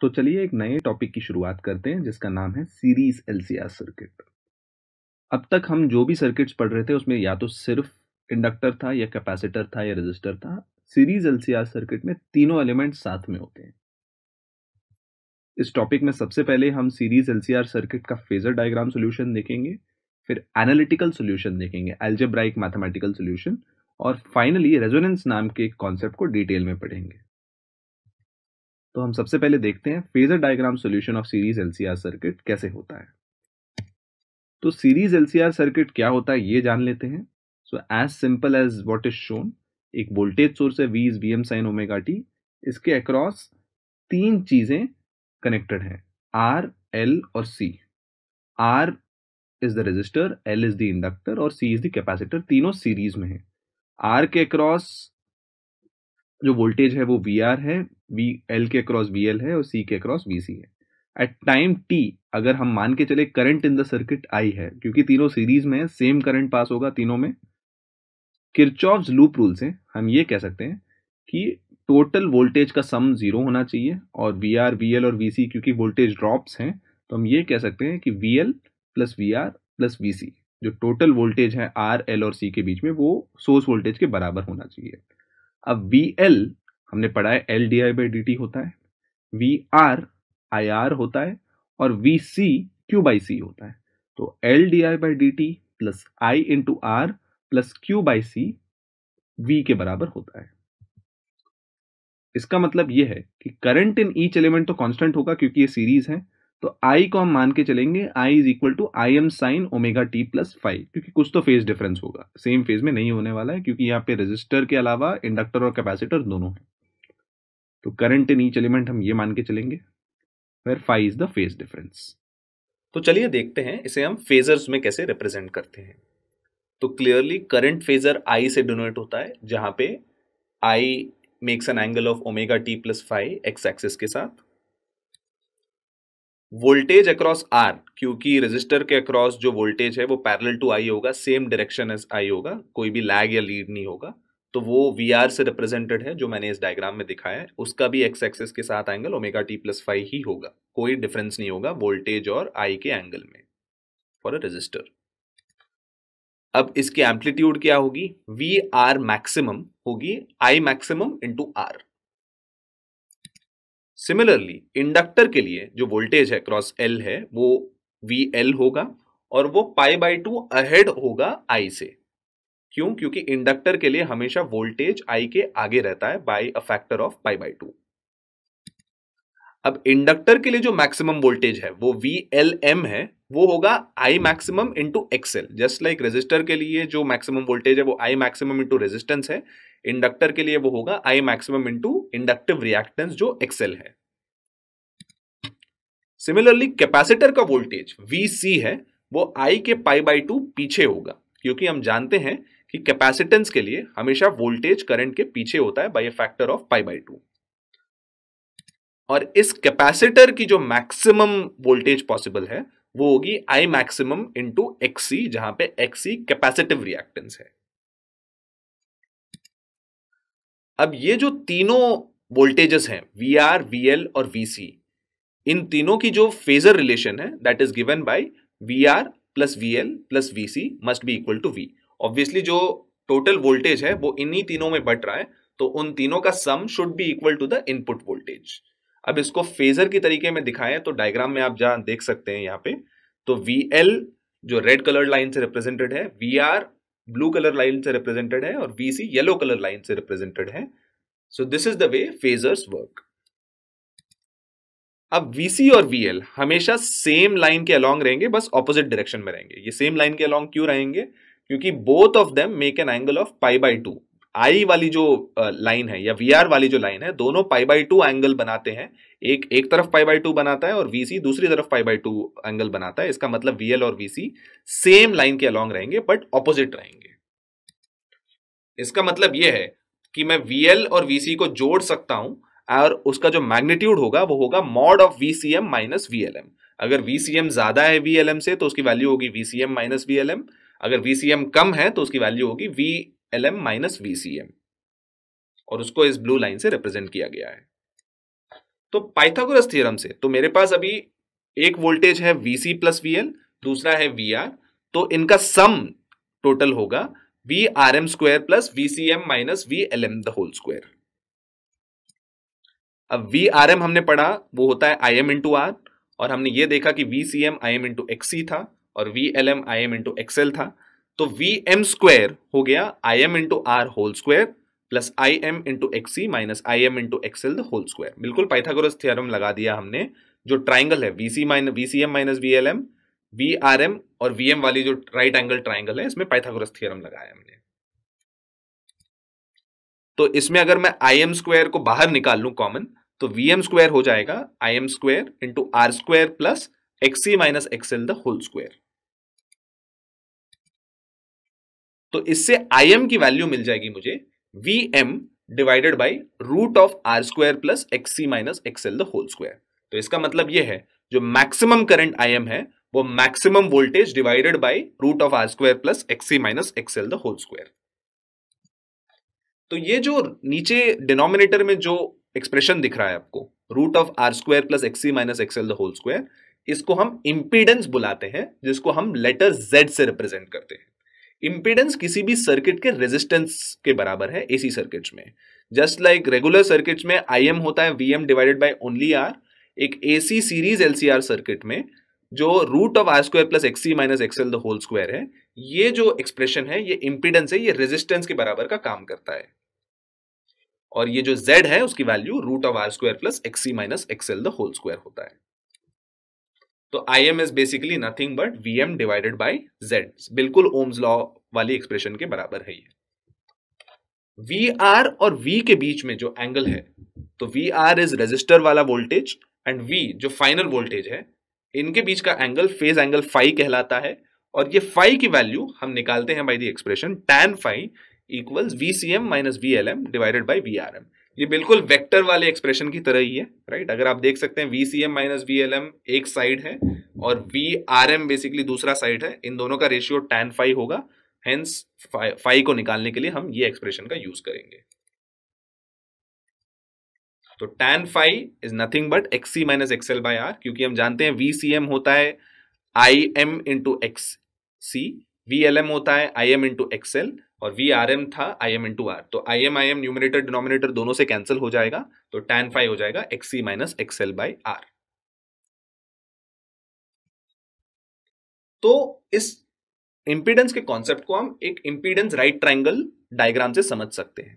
तो चलिए एक नए टॉपिक की शुरुआत करते हैं जिसका नाम है सीरीज एलसीआर सर्किट अब तक हम जो भी सर्किट्स पढ़ रहे थे उसमें या तो सिर्फ इंडक्टर था या कैपेसिटर था या रजिस्टर था सीरीज एलसीआर सर्किट में तीनों एलिमेंट साथ में होते हैं इस टॉपिक में सबसे पहले हम सीरीज एलसीआर सर्किट का फेजर डायग्राम सोल्यूशन देखेंगे फिर एनालिटिकल सोल्यूशन देखेंगे एल्जेब्राइक मैथमेटिकल सोल्यूशन और फाइनली रेजोनेंस नाम के कॉन्सेप्ट को डिटेल में पढ़ेंगे तो हम सबसे पहले देखते हैं phasor diagram solution of series LCR circuit कैसे होता है तो सीरीज एलसीआर सर्किट क्या होता है ये जान लेते हैं so as simple as what is shown एक वोल्टेज सोर्स है V is V M sine omega T इसके अक्रॉस तीन चीजें कनेक्टेड हैं आर एल और C R is the resistor L is the inductor और सी इज द कैपेसिटर तीनों series में है आर के अक्रॉस जो वोल्टेज है वो वी आर है वी एल के अक्रॉस वी एल है और सी के अक्रॉस वी सी है एट टाइम टी अगर हम मान के चले current in the circuit I है क्योंकि तीनों सीरीज में सेम करंट पास होगा तीनों में किरचॉफ लूप रूल से हम ये कह सकते हैं कि टोटल वोल्टेज का सम जीरो होना चाहिए और वी आर वी एल और वी सी क्योंकि वोल्टेज ड्रॉप्स हैं तो हम ये कह सकते हैं कि V L plus V R plus V C जो टोटल वोल्टेज है आर एल और सी के बीच में वो सोर्स वोल्टेज के बराबर होना चाहिए अब वी एल हमने पढ़ा है L D I by D T होता है वी आर आई आर होता है और V C Q by C होता है तो L D I by D T plus I into R plus Q by C V के बराबर होता है इसका मतलब यह है कि करंट इन ईच एलिमेंट तो कांस्टेंट होगा क्योंकि ये सीरीज है तो I को हम मान के चलेंगे I is equal to I M sine omega T plus five क्योंकि कुछ तो फेज डिफरेंस होगा सेम फेज में नहीं होने वाला है क्योंकि यहाँ पे रजिस्टर के अलावा इंडक्टर और कैपेसिटर दोनों हैं तो करंट इन ईच एलिमेंट हम ये मान के चलेंगे where five is the phase difference तो चलिए देखते हैं इसे हम फेजर्स में कैसे रिप्रेजेंट करते हैं तो क्लियरली करंट फेजर आई से डोनेट होता है जहाँ पे I makes an angle of omega T plus five X axis के साथ वोल्टेज अक्रॉस आर क्योंकि रजिस्टर के अक्रॉस जो वोल्टेज है वो पैरेलल टू आई होगा सेम डायरेक्शन एज आई होगा कोई भी लैग या लीड नहीं होगा तो वो वी आर से रिप्रेजेंटेड है जो मैंने इस डायग्राम में दिखाया है उसका भी एक्स एक्सेस के साथ angle omega T plus five ही होगा कोई डिफरेंस नहीं होगा वोल्टेज और आई के एंगल में फॉर अ रजिस्टर अब इसकी एम्पलीट्यूड क्या होगी वी आर मैक्सिमम होगी I maximum into R similarly inductor के लिए जो वोल्टेज है क्रॉस एल है वो वी एल होगा और वो पाई बाई टू अहेड होगा आई से क्यों क्योंकि इंडक्टर के लिए हमेशा वोल्टेज आई के आगे रहता है by a factor of pi by two अब इंडक्टर के लिए जो मैक्सिमम वोल्टेज है वो वी एल एम है वो होगा I maximum into X L just like resistor के लिए जो मैक्सिमम वोल्टेज है वो आई मैक्सिमम इंटू रेजिस्टेंस है इंडक्टर के लिए वो होगा I maximum into inductive reactance जो एक्सएल है सिमिलरली कैपेसिटर का वोल्टेज वी सी है वो आई के पाई बाई टू पीछे होगा क्योंकि हम जानते हैं कि कैपेसिटेंस के लिए हमेशा वोल्टेज करंट के पीछे होता है by a factor of pi by two और इस कैपेसिटर की जो मैक्सिमम वोल्टेज पॉसिबल है वो होगी आई मैक्सिमम इंटू एक्सी जहां पे एक्सी कैपेसिटिव रिएक्टेंस है अब ये जो तीनों वोल्टेजेस हैं वी आर वी एल और वी सी इन तीनों की जो फेजर रिलेशन है that is given by V R plus V L plus V C must be equal to V obviously जो टोटल वोल्टेज है वो इन्हीं तीनों में बट रहा है तो उन तीनों का sum should be equal to the input voltage अब इसको फेजर के तरीके में दिखाएं तो डायग्राम में आप जहां देख सकते हैं यहां पे तो वी एल जो रेड कलर लाइन से रिप्रेजेंटेड है V R blue colour line से रिप्रेजेंटेड है और V C yellow colour line से रिप्रेजेंटेड है so this is the way phasors work अब VC और VL हमेशा सेम लाइन के अलोंग रहेंगे बस ऑपोजिट डायरेक्शन में रहेंगे ये सेम लाइन के अलोंग क्यों रहेंगे क्योंकि both of them make an angle of pi by two I वाली जो लाइन है या वी आर वाली जो लाइन है दोनों पाई बाई टू एंगल बनाते हैं एक एक तरफ पाई बाई टू बनाता है और वीसी दूसरी तरफ पाई बाई टू एंगल बनाता है इसका मतलब वीएल और वीसी सेम लाइन के अलॉन्ग रहेंगे बट ऑपोजिट रहेंगे इसका मतलब यह है कि मैं वीएल और वीसी को जोड़ सकता हूं और उसका जो मैग्नीट्यूड होगा वो होगा mod of V C M minus V L M अगर वी सी एम ज्यादा है वी एल एम से तो उसकी वैल्यू होगी V C M minus V L M अगर वी सी एम कम है तो उसकी वैल्यू होगी V L M minus V C M और उसको इस ब्लू लाइन से रिप्रेजेंट किया गया है तो पाइथागोरस थ्योरम से तो मेरे पास अभी एक वोल्टेज है V C plus V L दूसरा है वी आर तो इनका सम टोटल होगा V R M square plus V C M minus V L M the whole square अब वी आर एम हमने पढ़ा वो होता है आई एम इंटू आर और हमने ये देखा कि V C M I M into X C था और V L M I M into X L था तो वी एम स्क्वायर हो गया I M into R whole square plus I M into X C minus I M into X L the whole square बिल्कुल Pythagoras theorem लगा दिया हमने जो triangle है V C minus V C M minus V L M V R M और V M वाली जो right angle triangle है इसमें पाइथागोरस थ्योरम लगाया हमने तो इसमें अगर मैं आई एम स्क्वायर को बाहर निकाल लूँ कॉमन तो वी एम स्क्वायर हो जाएगा I M square into R square plus X C minus X L the whole square तो इससे आई एम की वैल्यू मिल जाएगी मुझे V M divided by root of R square plus X C minus X L the whole square तो इसका मतलब यह है जो मैक्सिमम करंट आई एम है वो maximum voltage divided by root of R square plus X C minus X L the whole square तो ये जो नीचे डिनोमिनेटर में जो एक्सप्रेशन दिख रहा है आपको root of R square plus X C minus X L the whole square इसको हम इंपीडेंस बुलाते हैं जिसको हम लेटर जेड से रिप्रेजेंट करते हैं इम्पीडेंस किसी भी सर्किट के रेजिस्टेंस के बराबर है एसी सर्किट्स में जस्ट लाइक रेगुलर सर्किट्स में आई होता है V divided by only R एक एसी सीरीज एलसीआर सर्किट में जो root of R square plus X C minus X L the whole square है ये जो एक्सप्रेशन है ये इम्पीडेंस है ये रेजिस्टेंस के बराबर का काम करता है और ये जो जेड है उसकी value root of R square plus X C minus X L the whole square होता है तो I M is basically nothing but V M divided by Z बिल्कुल ओम्स लॉ वाली एक्सप्रेशन के बराबर है ये वी आर और वी के बीच में जो एंगल है तो वी आर इज रेजिस्टर वाला वोल्टेज एंड वी जो फाइनल वोल्टेज है इनके बीच का एंगल फेज एंगल फाइव कहलाता है और ये फाइव की वैल्यू हम निकालते हैं by the expression tan phi equal V C M minus V L M divided by V R M ये बिल्कुल वेक्टर वाले एक्सप्रेशन की तरह ही है राइट अगर आप देख सकते हैं V C M minus V L M एक साइड है और वी आर एम बेसिकली दूसरा साइड है इन दोनों का रेशियो टेन फाइव होगा हेंस फाइव को निकालने के लिए हम ये एक्सप्रेशन का यूज करेंगे तो tan phi is nothing but X C minus XL by R क्योंकि हम जानते हैं वी सी एम होता है I M into X C V L M होता है आई एम इंटू एल और वी आर एम था आई एम इंटू आर तो I M I M numerator denominator दोनों से कैंसिल हो जाएगा तो टेन फाइव हो जाएगा X C minus XL by R तो इस इंपीडेंस के कॉन्सेप्ट को हम एक इंपीडेंस राइट ट्राइंगल डायग्राम से समझ सकते हैं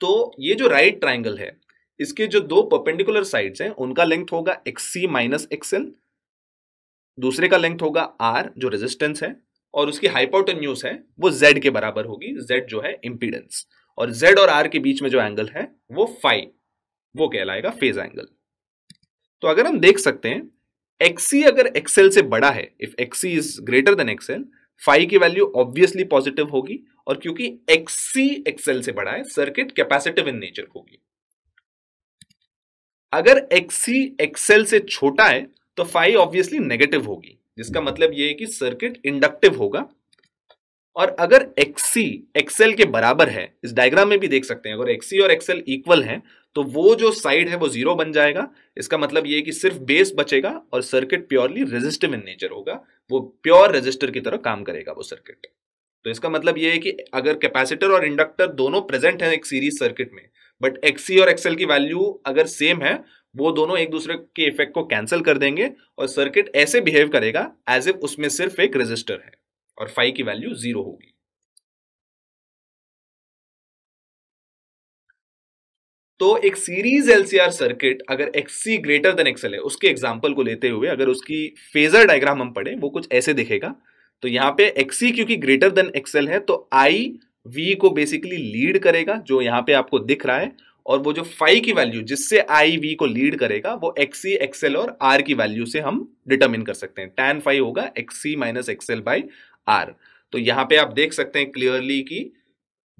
तो ये जो राइट ट्राइंगल है इसके जो दो परपेंडिकुलर साइड्स हैं उनका लेंथ होगा एक्स सी माइनस एक्सएल दूसरे का लेंथ होगा आर जो रेजिस्टेंस है और उसकी हाइपोटेन्यूस है वो जेड के बराबर होगी जेड जो है इंपीडेंस और जेड और आर के बीच में जो एंगल है वो फाइव वो कहलाएगा फेज एंगल तो अगर हम देख सकते हैं एक्सी अगर एक्सएल से बड़ा है if XC is greater than XL phi की वैल्यू ऑब्वियसली पॉजिटिव होगी और क्योंकि एक्सी एक्सएल से बड़ा है सर्किट कैपेसिटिव इन नेचर होगी अगर एक्सी एक्सएल से छोटा है तो फाइव ऑब्वियसली नेगेटिव होगी जिसका मतलब ये है कि सर्किट इंडक्टिव होगा और अगर एक्सी एक्सेल के बराबर है इस डायग्राम में भी देख सकते हैं अगर एक्सी और एक्सेल इक्वल है तो वो जो साइड है वो जीरो बन जाएगा इसका मतलब ये है कि सिर्फ बेस बचेगा और circuit purely resistive in nature होगा वो प्योर रेजिस्टर की तरह काम करेगा वो सर्किट तो इसका मतलब ये है कि अगर कैपेसिटर और इंडक्टर दोनों प्रेजेंट हैं एक सीरीज सर्किट में बट एक्सी और एक्सएल की वैल्यू अगर सेम है वो दोनों एक दूसरे के इफेक्ट को कैंसिल कर देंगे और सर्किट ऐसे बिहेव करेगा एज इफ उसमें सिर्फ एक रजिस्टर है और फाइव की वैल्यू जीरो होगी तो एक सीरीज एलसीआर सर्किट अगर एक्सी ग्रेटर देन एक्सएल है उसके एग्जाम्पल को लेते हुए अगर उसकी फेजर डायग्राम हम पढ़े वो कुछ ऐसे दिखेगा तो यहाँ पे एक्सी क्योंकि ग्रेटर देन एक्सएल है तो आई वी को बेसिकली लीड करेगा जो यहाँ पे आपको दिख रहा है और वो जो फाइव की वैल्यू जिससे आई वी को लीड करेगा वो एक्सी एक्सएल और आर की वैल्यू से हम डिटर्मिन कर सकते हैं टैन फाइव होगा XC minus XL by R तो यहां पे आप देख सकते हैं क्लियरली कि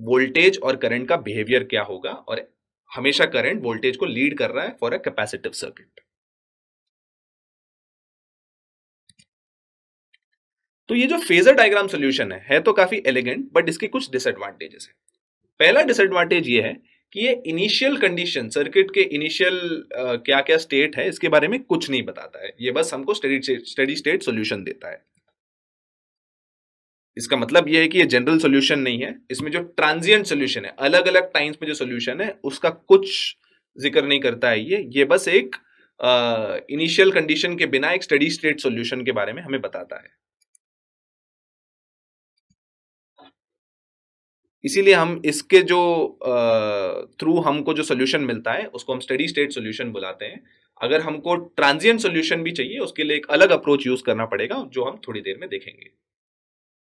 वोल्टेज और करंट का बिहेवियर क्या होगा और हमेशा करंट वोल्टेज को लीड कर रहा है फॉर अ कैपेसिटिव सर्किट तो ये जो फेजर डायग्राम सोल्यूशन है, है तो काफी एलिगेंट बट इसके कुछ डिसएडवांटेजेस है पहला डिसएडवांटेज ये है कि ये इनिशियल कंडीशन सर्किट के इनिशियल क्या क्या स्टेट है इसके बारे में कुछ नहीं बताता है ये बस हमको स्टडी स्टडी स्टेट सोल्यूशन देता है इसका मतलब यह है कि ये जनरल सोल्यूशन नहीं है इसमें जो ट्रांजियंट सोल्यूशन है अलग अलग टाइम्स में जो सोल्यूशन है उसका कुछ जिक्र नहीं करता है ये ये बस एक इनिशियल uh, कंडीशन के बिना एक स्टडी स्टेट सोल्यूशन के बारे में हमें बताता है इसीलिए हम इसके जो थ्रू हमको जो सोल्यूशन मिलता है उसको हम स्टडी स्टेट सोल्यूशन बुलाते हैं अगर हमको ट्रांजिएंट सोल्यूशन भी चाहिए उसके लिए एक अलग अप्रोच यूज करना पड़ेगा जो हम थोड़ी देर में देखेंगे